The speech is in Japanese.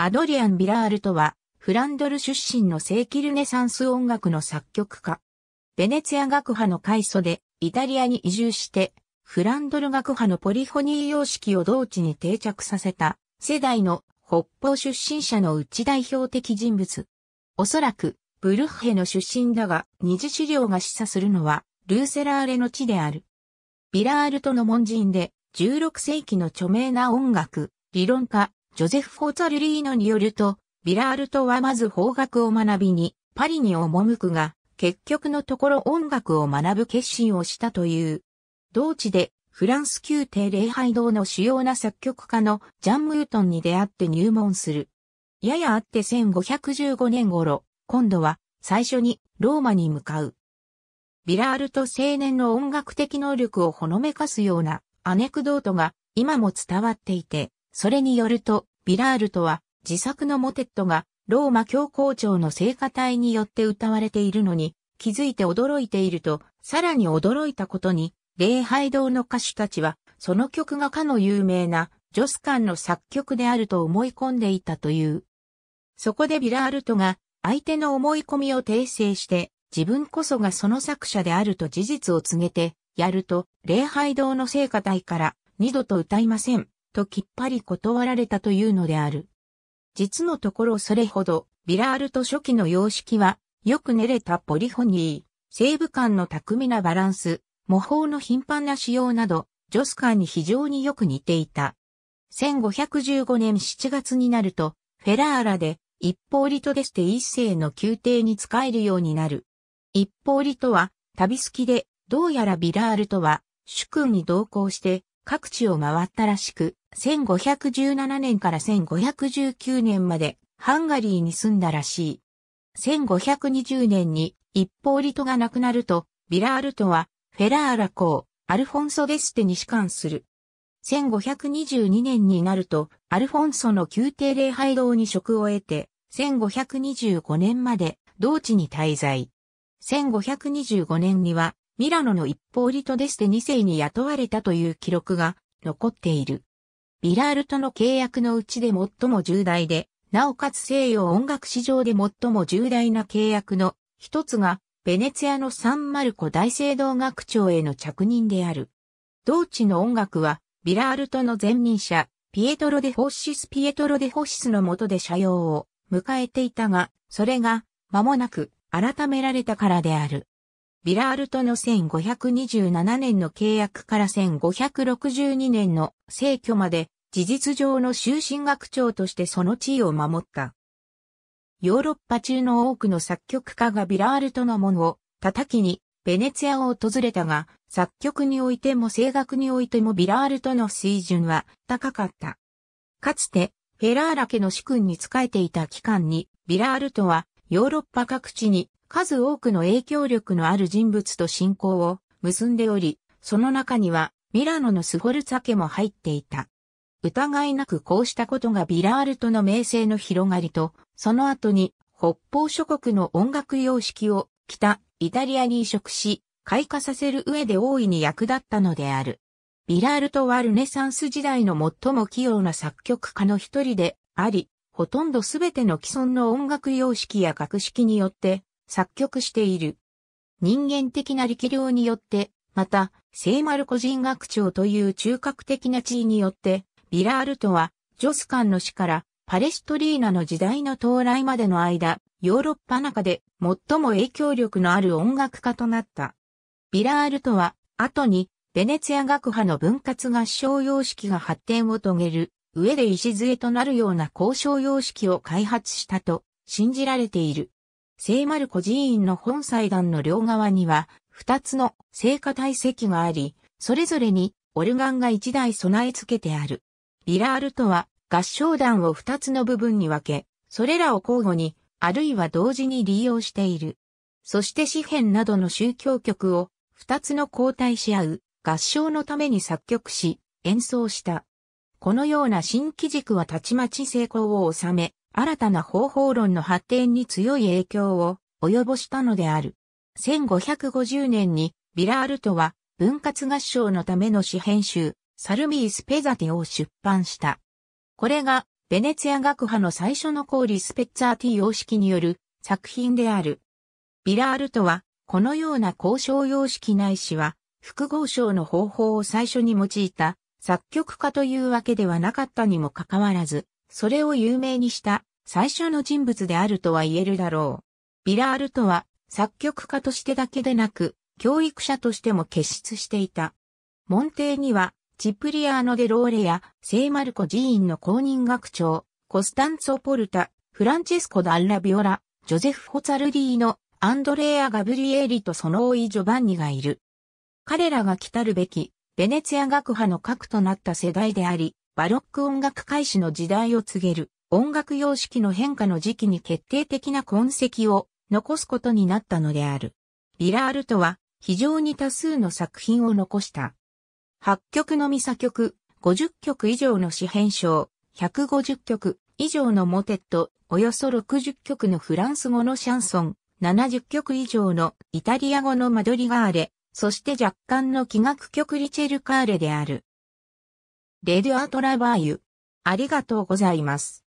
アドリアン・ビラールとは、フランドル出身の正規ルネサンス音楽の作曲家。ベネツィア学派の開祖で、イタリアに移住して、フランドル学派のポリフォニー様式を同地に定着させた、世代の北方出身者のうち代表的人物。おそらく、ブルッヘの出身だが、二次資料が示唆するのは、ルーセラーレの地である。ビラールとの門人で、16世紀の著名な音楽、理論家、ジョゼフ・フォーツァ・リリーノによると、ビラールトはまず法学を学びに、パリに赴くが、結局のところ音楽を学ぶ決心をしたという。同地で、フランス宮廷礼拝堂の主要な作曲家のジャン・ムートンに出会って入門する。ややあって1515年頃、今度は最初にローマに向かう。ビラールと青年の音楽的能力をほのめかすようなアネクドートが今も伝わっていて、それによると、ビラールとは自作のモテットがローマ教皇庁の聖歌隊によって歌われているのに気づいて驚いていると、さらに驚いたことに、礼拝堂の歌手たちは、その曲がかの有名なジョスカンの作曲であると思い込んでいたという。そこでビラールトが相手の思い込みを訂正して自分こそがその作者であると事実を告げてやると礼拝堂の聖歌隊から二度と歌いませんときっぱり断られたというのである。実のところそれほど、ビラールと初期の様式は、よく練れたポリフォニー、西部間の巧みなバランス、模倣の頻繁な使用など、ジョスカーに非常によく似ていた。1515年7月になると、フェラーラで、一方リトデステ一世の宮廷に使えるようになる。一方リトは、旅好きで、どうやらビラールとは、主君に同行して、各地を回ったらしく、1517年から1519年までハンガリーに住んだらしい。1520年に一方リトが亡くなると、ビラールトはフェラーラ公、アルフォンソ・デステに仕官する。1522年になると、アルフォンソの宮廷礼拝堂に職を得て、1525年まで同地に滞在。1525年にはミラノの一方リトデステ2世に雇われたという記録が残っている。ビラールとの契約のうちで最も重大で、なおかつ西洋音楽史上で最も重大な契約の一つが、ベネツィアのサンマルコ大聖堂学長への着任である。同地の音楽は、ビラールとの前任者、ピエトロ・デ・ホッシス・ピエトロ・デ・ホッシスの下で社用を迎えていたが、それが、間もなく、改められたからである。ビラールとの1527年の契約から1562年の逝去まで事実上の終身学長としてその地位を守った。ヨーロッパ中の多くの作曲家がビラールとの門を叩きにベネツィアを訪れたが、作曲においても声楽においてもビラールとの水準は高かった。かつて、フェラーラ家の主君に仕えていた期間に、ビラールとはヨーロッパ各地に数多くの影響力のある人物と信仰を結んでおり、その中にはミラノのスゴルツァ家も入っていた。疑いなくこうしたことがビラールトの名声の広がりと、その後に北方諸国の音楽様式を北イタリアに移植し、開花させる上で大いに役立ったのである。ビラールトはルネサンス時代の最も器用な作曲家の一人であり、ほとんどすべての既存の音楽様式や格式によって作曲している。人間的な力量によって、また、聖マル人学長という中核的な地位によって、ビラールトは、ジョスカンの死からパレストリーナの時代の到来までの間、ヨーロッパ中で最も影響力のある音楽家となった。ビラールトは、後に、ベネツィア学派の分割合唱様式が発展を遂げる上で礎となるような交渉様式を開発したと信じられている。聖マルコ寺院の本祭壇の両側には、二つの聖火体積があり、それぞれにオルガンが一台備え付けてある。ビラールとは、合唱団を二つの部分に分け、それらを交互に、あるいは同時に利用している。そして詩編などの宗教曲を、二つの交代し合う、合唱のために作曲し、演奏した。このような新機軸はたちまち成功を収め、新たな方法論の発展に強い影響を及ぼしたのである。1550年にビラールトは分割合唱のための詩編集、サルミースペザティを出版した。これが、ベネツィア学派の最初のコーリスペッツァーティ様式による作品である。ビラールトは、このような交渉様式ないしは、複合賞の方法を最初に用いた作曲家というわけではなかったにもかかわらず、それを有名にした最初の人物であるとは言えるだろう。ビラールとは、作曲家としてだけでなく、教育者としても結出していた。門弟には、チプリアーノ・デ・ローレや、聖マルコ寺院の公認学長、コスタンツォ・ポルタ、フランチェスコ・ダ・ラ・ビオラ、ジョゼフ・ホツァルディーの、アンドレア・ガブリエーリとその多いジョバンニがいる。彼らが来たるべき、ベネツィア学派の核となった世代であり、バロック音楽開始の時代を告げる。音楽様式の変化の時期に決定的な痕跡を残すことになったのである。ビラールとは非常に多数の作品を残した。8曲のミサ曲、50曲以上の詩編章、150曲以上のモテット、およそ60曲のフランス語のシャンソン、70曲以上のイタリア語のマドリガーレ、そして若干の器楽曲リチェルカーレである。レデュアトラバーユ。ありがとうございます。